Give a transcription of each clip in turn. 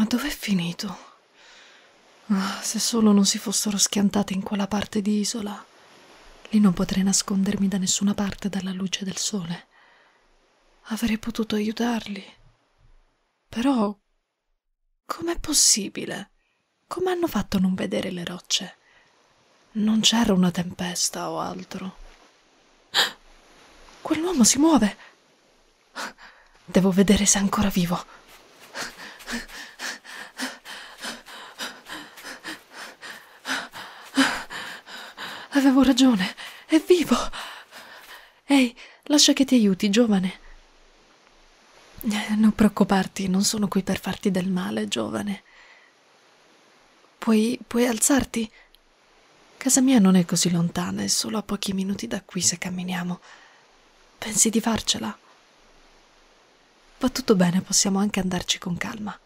Ma dov'è finito? Ah, se solo non si fossero schiantate in quella parte di isola. Lì non potrei nascondermi da nessuna parte dalla luce del sole. Avrei potuto aiutarli. Però. com'è possibile? Come hanno fatto a non vedere le rocce? Non c'era una tempesta o altro. Ah, quell'uomo si muove! Ah, devo vedere se è ancora vivo. Avevo ragione. È vivo. Ehi, lascia che ti aiuti, giovane. Eh, non preoccuparti, non sono qui per farti del male, giovane. Puoi, puoi alzarti? Casa mia non è così lontana, è solo a pochi minuti da qui se camminiamo. Pensi di farcela? Va tutto bene, possiamo anche andarci con calma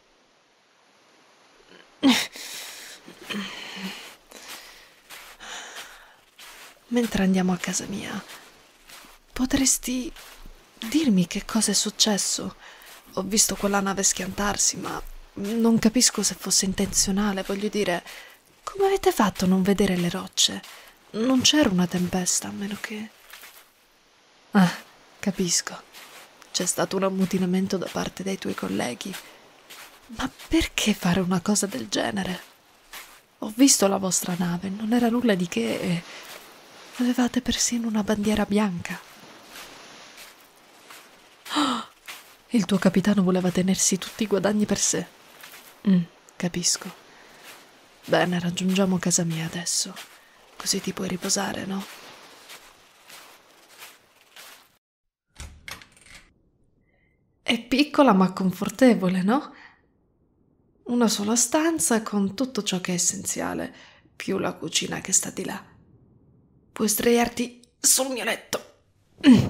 mentre andiamo a casa mia. Potresti dirmi che cosa è successo? Ho visto quella nave schiantarsi, ma non capisco se fosse intenzionale, voglio dire, come avete fatto a non vedere le rocce? Non c'era una tempesta, a meno che... Ah, capisco. C'è stato un ammutinamento da parte dei tuoi colleghi. Ma perché fare una cosa del genere? Ho visto la vostra nave, non era nulla di che e Avevate persino una bandiera bianca. Oh, il tuo capitano voleva tenersi tutti i guadagni per sé. Mm, capisco. Bene, raggiungiamo casa mia adesso. Così ti puoi riposare, no? È piccola ma confortevole, no? Una sola stanza con tutto ciò che è essenziale, più la cucina che sta di là. Puoi sdraiarti sul mio letto. Mm.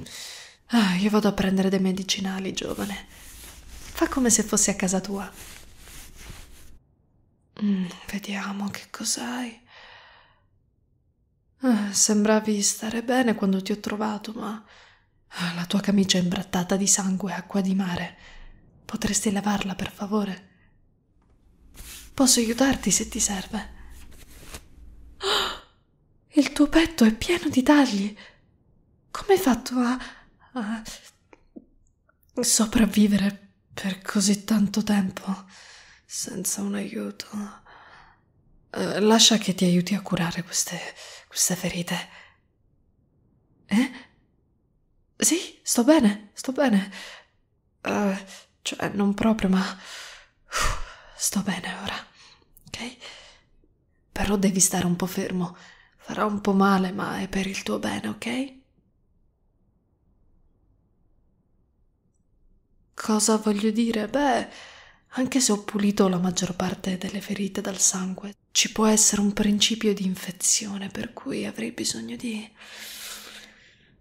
Ah, io vado a prendere dei medicinali, giovane. Fa come se fossi a casa tua. Mm, vediamo che cos'hai. Ah, sembravi stare bene quando ti ho trovato, ma la tua camicia è imbrattata di sangue e acqua di mare. Potresti lavarla, per favore? Posso aiutarti se ti serve tuo petto è pieno di tagli. Come hai fatto a, a sopravvivere per così tanto tempo senza un aiuto? Uh, lascia che ti aiuti a curare queste, queste ferite. Eh? Sì, sto bene, sto bene. Uh, cioè, non proprio, ma uh, sto bene ora, ok? Però devi stare un po' fermo Farà un po' male, ma è per il tuo bene, ok? Cosa voglio dire? Beh, anche se ho pulito la maggior parte delle ferite dal sangue, ci può essere un principio di infezione per cui avrei bisogno di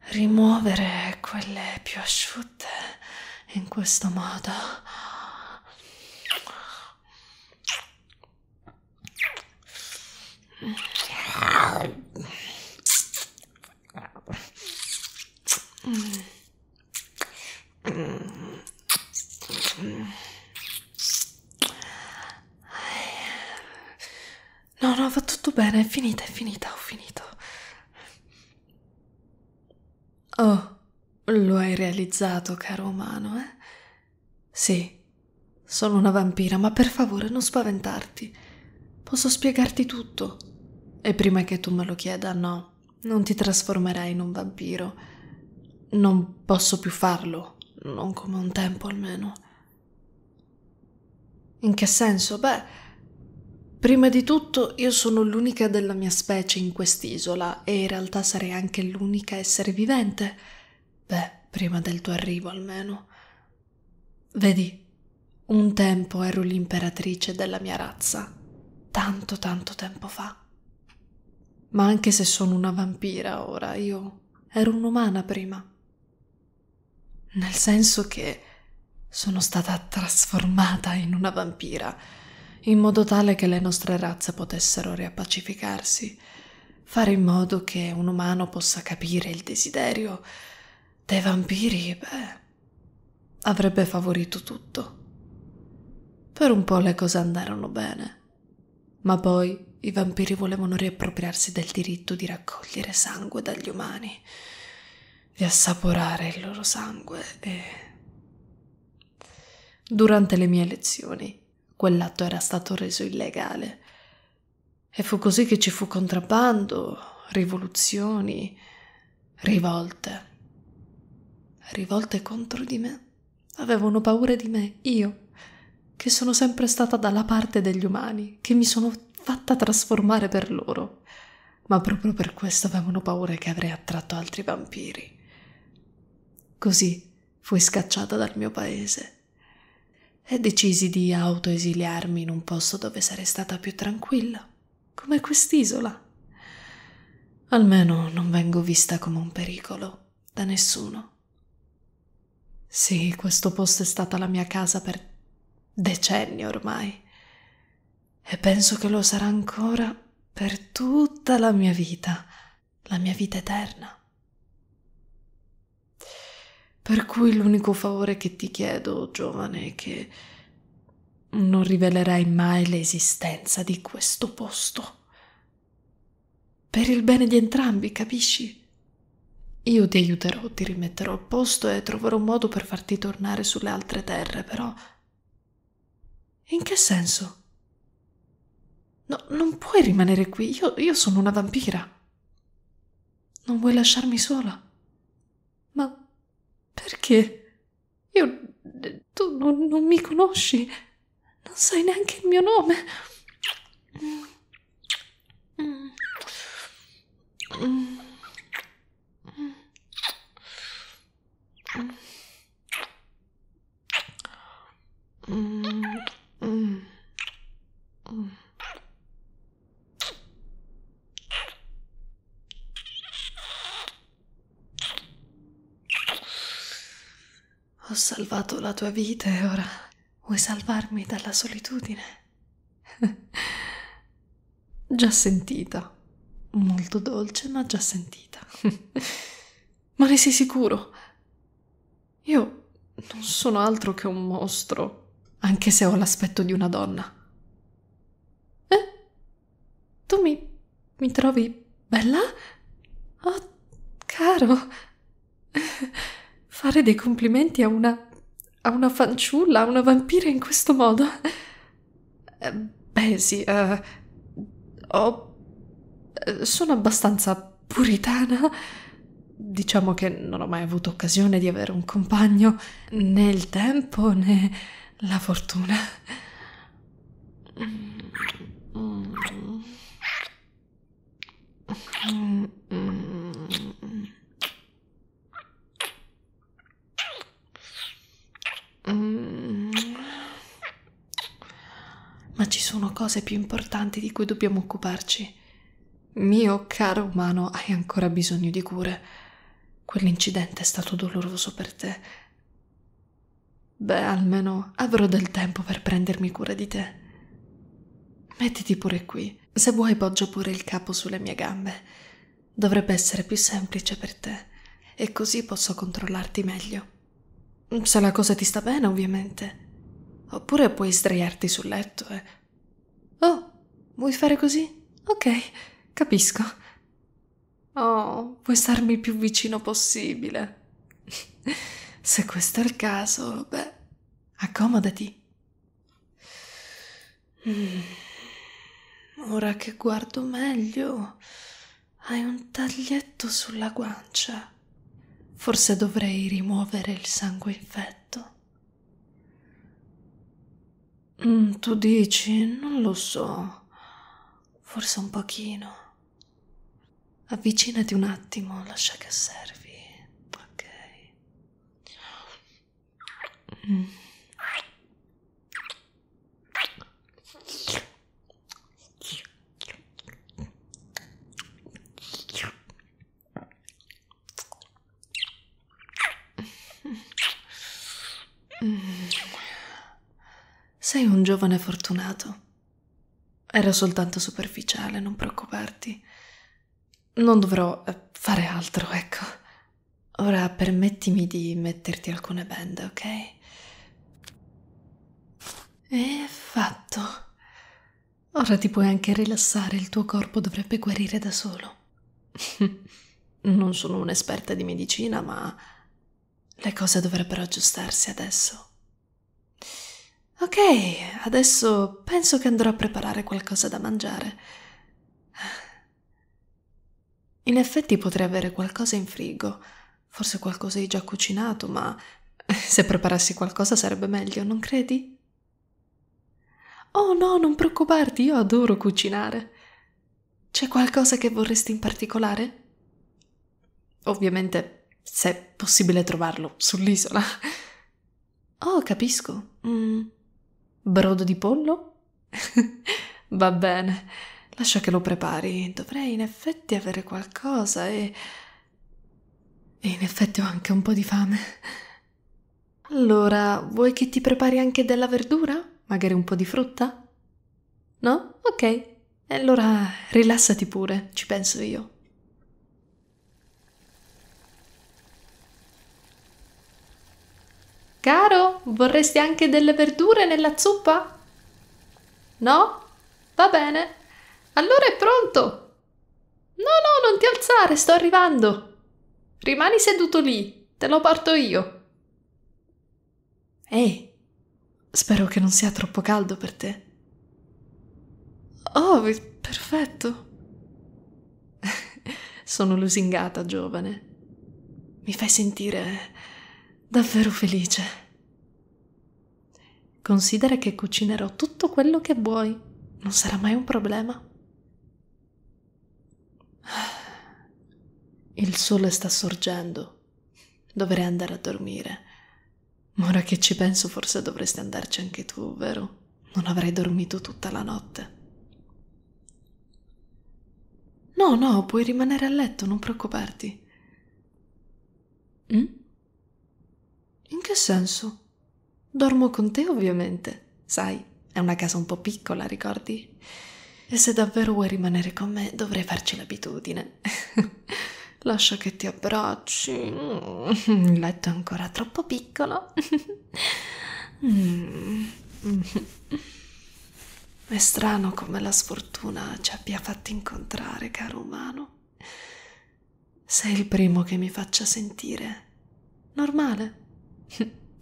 rimuovere quelle più asciutte in questo modo. No, no, va tutto bene, è finita, è finita, ho finito. Oh, lo hai realizzato, caro umano, eh? Sì, sono una vampira, ma per favore non spaventarti. Posso spiegarti tutto. E prima che tu me lo chieda, no, non ti trasformerai in un vampiro. Non posso più farlo, non come un tempo almeno. In che senso? Beh, prima di tutto io sono l'unica della mia specie in quest'isola e in realtà sarei anche l'unica essere vivente. Beh, prima del tuo arrivo almeno. Vedi, un tempo ero l'imperatrice della mia razza, tanto tanto tempo fa. Ma anche se sono una vampira ora, io ero un'umana prima. Nel senso che sono stata trasformata in una vampira, in modo tale che le nostre razze potessero riappacificarsi, fare in modo che un umano possa capire il desiderio dei vampiri, beh, avrebbe favorito tutto. Per un po' le cose andarono bene, ma poi i vampiri volevano riappropriarsi del diritto di raccogliere sangue dagli umani, di assaporare il loro sangue e... Durante le mie lezioni quell'atto era stato reso illegale e fu così che ci fu contrabbando, rivoluzioni, rivolte. Rivolte contro di me. Avevano paura di me, io, che sono sempre stata dalla parte degli umani, che mi sono fatta trasformare per loro, ma proprio per questo avevano paura che avrei attratto altri vampiri. Così fui scacciata dal mio paese e decisi di autoesiliarmi in un posto dove sarei stata più tranquilla, come quest'isola. Almeno non vengo vista come un pericolo da nessuno. Sì, questo posto è stata la mia casa per decenni ormai e penso che lo sarà ancora per tutta la mia vita, la mia vita eterna. Per cui l'unico favore che ti chiedo, giovane, è che non rivelerai mai l'esistenza di questo posto. Per il bene di entrambi, capisci? Io ti aiuterò, ti rimetterò a posto e troverò un modo per farti tornare sulle altre terre, però. In che senso? No, non puoi rimanere qui. Io, io sono una vampira. Non vuoi lasciarmi sola? Ma perché? Io. tu non, non mi conosci. Non sai neanche il mio nome. Mm. Mm. Mm. Ho salvato la tua vita e ora vuoi salvarmi dalla solitudine? già sentita. Molto dolce, ma già sentita. ma ne sei sicuro? Io non sono altro che un mostro, anche se ho l'aspetto di una donna. Eh? Tu mi, mi trovi bella? Oh, caro. fare dei complimenti a una. a una fanciulla, a una vampira in questo modo? Eh, beh, sì, uh, ho. Eh, sono abbastanza puritana. Diciamo che non ho mai avuto occasione di avere un compagno né il tempo né la fortuna. Mm. Mm. ci sono cose più importanti di cui dobbiamo occuparci. Mio caro umano, hai ancora bisogno di cure. Quell'incidente è stato doloroso per te. Beh, almeno avrò del tempo per prendermi cura di te. Mettiti pure qui. Se vuoi poggio pure il capo sulle mie gambe. Dovrebbe essere più semplice per te e così posso controllarti meglio. Se la cosa ti sta bene, ovviamente. Oppure puoi sdraiarti sul letto e Oh, vuoi fare così? Ok, capisco. Oh, vuoi starmi il più vicino possibile? Se questo è il caso, beh, accomodati. Mm. Ora che guardo meglio, hai un taglietto sulla guancia. Forse dovrei rimuovere il sangue infetto. Mm, tu dici? Non lo so. Forse un pochino. Avvicinati un attimo, lascia che osservi. Ok. Mm. Sei un giovane fortunato. Era soltanto superficiale, non preoccuparti. Non dovrò eh, fare altro, ecco. Ora permettimi di metterti alcune bende, ok? E fatto. Ora ti puoi anche rilassare, il tuo corpo dovrebbe guarire da solo. non sono un'esperta di medicina, ma le cose dovrebbero aggiustarsi adesso. Ok, adesso penso che andrò a preparare qualcosa da mangiare. In effetti potrei avere qualcosa in frigo, forse qualcosa di già cucinato, ma se preparassi qualcosa sarebbe meglio, non credi? Oh no, non preoccuparti, io adoro cucinare. C'è qualcosa che vorresti in particolare? Ovviamente, se è possibile trovarlo sull'isola. Oh, capisco. Mm. Brodo di pollo? Va bene, lascia che lo prepari. Dovrei in effetti avere qualcosa e. E in effetti ho anche un po' di fame. Allora, vuoi che ti prepari anche della verdura? Magari un po' di frutta? No? Ok. Allora rilassati pure, ci penso io. Caro, vorresti anche delle verdure nella zuppa? No? Va bene. Allora è pronto. No, no, non ti alzare, sto arrivando. Rimani seduto lì, te lo porto io. Ehi, spero che non sia troppo caldo per te. Oh, perfetto. Sono lusingata, giovane. Mi fai sentire davvero felice. Considera che cucinerò tutto quello che vuoi, non sarà mai un problema. Il sole sta sorgendo, dovrei andare a dormire. Ma ora che ci penso forse dovresti andarci anche tu, vero? Non avrei dormito tutta la notte. No, no, puoi rimanere a letto, non preoccuparti. Mm? In che senso? Dormo con te, ovviamente. Sai, è una casa un po' piccola, ricordi? E se davvero vuoi rimanere con me, dovrei farci l'abitudine. Lascia che ti abbracci. Mm. Il letto è ancora troppo piccolo. Mm. È strano come la sfortuna ci abbia fatto incontrare, caro umano. Sei il primo che mi faccia sentire normale.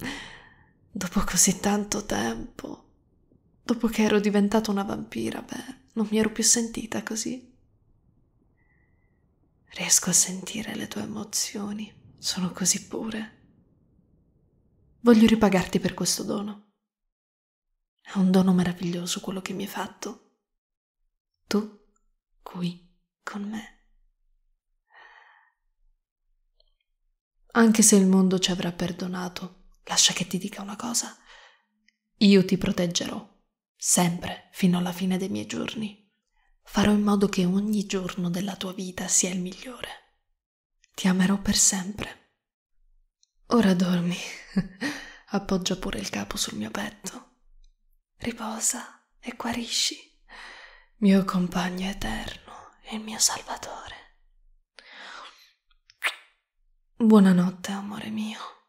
Dopo così tanto tempo, dopo che ero diventata una vampira, beh, non mi ero più sentita così. Riesco a sentire le tue emozioni, sono così pure. Voglio ripagarti per questo dono. È un dono meraviglioso quello che mi hai fatto. Tu, qui, con me. Anche se il mondo ci avrà perdonato, lascia che ti dica una cosa. Io ti proteggerò, sempre, fino alla fine dei miei giorni. Farò in modo che ogni giorno della tua vita sia il migliore. Ti amerò per sempre. Ora dormi. Appoggia pure il capo sul mio petto. Riposa e guarisci, mio compagno eterno, e mio salvatore. Buonanotte, amore mio.